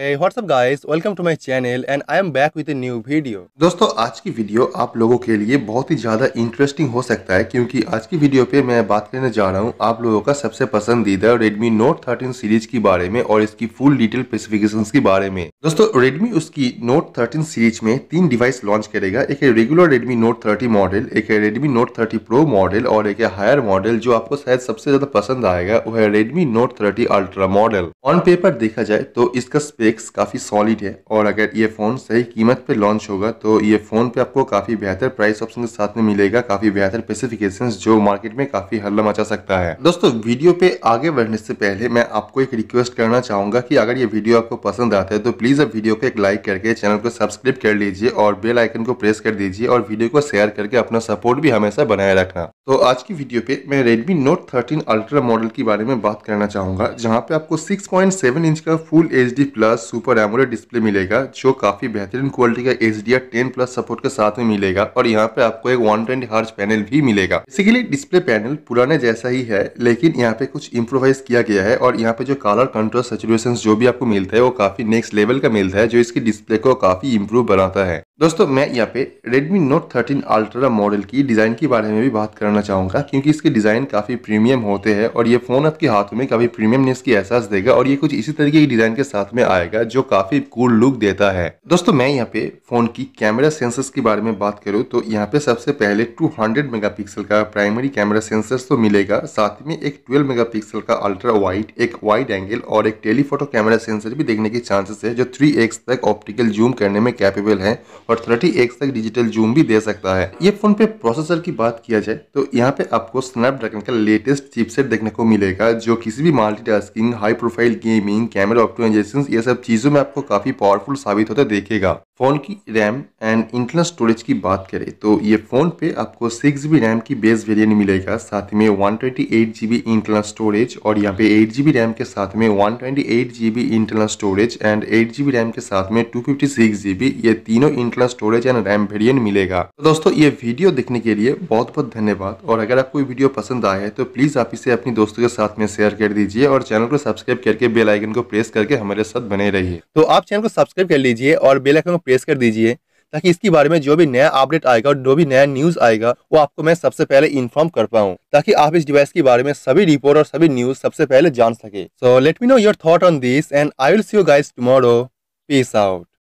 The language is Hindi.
WhatsApp guys welcome to my channel and I am back with new video दोस्तों आज की वीडियो आप लोगों के लिए बहुत ही ज़्यादा इंटरेस्टिंग हो सकता है क्योंकि आज की वीडियो पे मैं बात करने जा रहा हूँ आप लोगों का सबसे पसंदीदा Redmi Note 13 सीरीज के बारे में और इसकी फुल डिटेल स्पेसिफिकेशन के बारे में दोस्तों रेडमी उसकी नोट थर्टीन सीरीज में तीन डिवाइस लॉन्च करेगा एक regular Redmi Note thirty model एक Redmi Note thirty pro model और एक है हायर मॉडल जो आपको शायद सबसे ज्यादा पसंद आएगा वो है Redmi Note thirty ultra model on paper देखा जाए तो इसका ब्रेक्स काफ़ी सॉलिड है और अगर ये फ़ोन सही कीमत पे लॉन्च होगा तो ये फ़ोन पे आपको काफ़ी बेहतर प्राइस ऑप्शन के साथ में मिलेगा काफ़ी बेहतर स्पेसिफिकेशंस जो मार्केट में काफ़ी हल्ला मचा सकता है दोस्तों वीडियो पे आगे बढ़ने से पहले मैं आपको एक रिक्वेस्ट करना चाहूँगा कि अगर ये वीडियो आपको पसंद आता है तो प्लीज़ आप वीडियो को एक लाइक करके चैनल को सब्सक्राइब कर लीजिए और बेल आइकन को प्रेस कर दीजिए और वीडियो को शेयर करके अपना सपोर्ट भी हमेशा बनाए रखना तो आज की वीडियो पे मैं Redmi Note 13 Ultra मॉडल के बारे में बात करना चाहूँगा जहाँ पे आपको 6.7 इंच का full H plus super AMOLED display मिलेगा जो काफ़ी बेहतरीन क्वालिटी का H D ten plus support के साथ में मिलेगा और यहाँ पे आपको एक वन ट्वेंटी हर्ज पैनल भी मिलेगा बेसिकली डिस्प्ले पैनल पुराने जैसा ही है लेकिन यहाँ पे कुछ इम्प्रोवाइज किया गया है और यहाँ पे जो कलर कंट्रोल सेचुरेशन जो भी आपको मिलता है वो काफ़ी नेक्स्ट लेवल का मिलता है जो इसकी डिस्प्ले को काफ़ी इम्प्रूव बनाता है दोस्तों मैं यहाँ पे Redmi Note 13 Ultra मॉडल की डिज़ाइन के बारे में भी बात करना चाहूँगा क्योंकि इसके डिज़ाइन काफ़ी प्रीमियम होते हैं और ये फ़ोन आपके हाथों में काफ़ी प्रीमियमनेस की एहसास देगा और ये कुछ इसी तरीके की डिज़ाइन के साथ में आएगा जो काफ़ी कूल लुक देता है दोस्तों मैं यहाँ पे फ़ोन की कैमरा सेंसर्स के बारे में बात करूँ तो यहाँ पे सबसे पहले टू हंड्रेड का प्राइमरी कैमरा सेंसर्स तो मिलेगा साथ में एक ट्वेल्व मेगा का अल्ट्रा वाइट एक वाइड एंगल और एक टेलीफोटो कैमरा सेंसर भी देखने के चांसेस है जो थ्री तक ऑप्टिकल जूम करने में कैपेबल है और 30x तक डिजिटल जूम भी दे सकता है ये फोन पे प्रोसेसर की बात किया जाए तो यहाँ पे आपको स्नैपड्रैगन का लेटेस्ट चिपसेट देखने को मिलेगा जो किसी भी multitasking high profile gaming camera optimisation ये सब चीजों में आपको काफी पावरफुल साबित होता देखेगा फ़ोन की रैम एंड इंटरनल स्टोरेज की बात करें तो ये फ़ोन पे आपको सिक्स जी रैम की बेस वेरिएंट मिलेगा साथ में one twenty eight G B internal storage और यहाँ पे एट जी रैम के साथ में one twenty eight G B internal storage and eight G RAM के साथ में two fifty six G B ये तीनों internal storage and RAM variant मिलेगा तो दोस्तों ये वीडियो देखने के लिए बहुत बहुत धन्यवाद और अगर आपको वीडियो पसंद आया है तो प्लीज़ आप इसे अपने दोस्तों के साथ में शेयर कर दीजिए और चैनल को सब्सक्राइब करके बेलाइकन को प्रेस करके हमारे साथ बने रहिए तो आप चैनल को सब्सक्राइब कर लीजिए और बेलाइकन को प्रेस कर दीजिए ताकि इसके बारे में जो भी नया अपडेट आएगा और जो भी नया न्यूज़ आएगा वो आपको मैं सबसे पहले इन्फॉर्म कर पाऊँ ताकि आप इस डिवाइस के बारे में सभी रिपोर्ट और सभी न्यूज़ सबसे पहले जान सके so let me know your thought on this and I will see you guys tomorrow peace out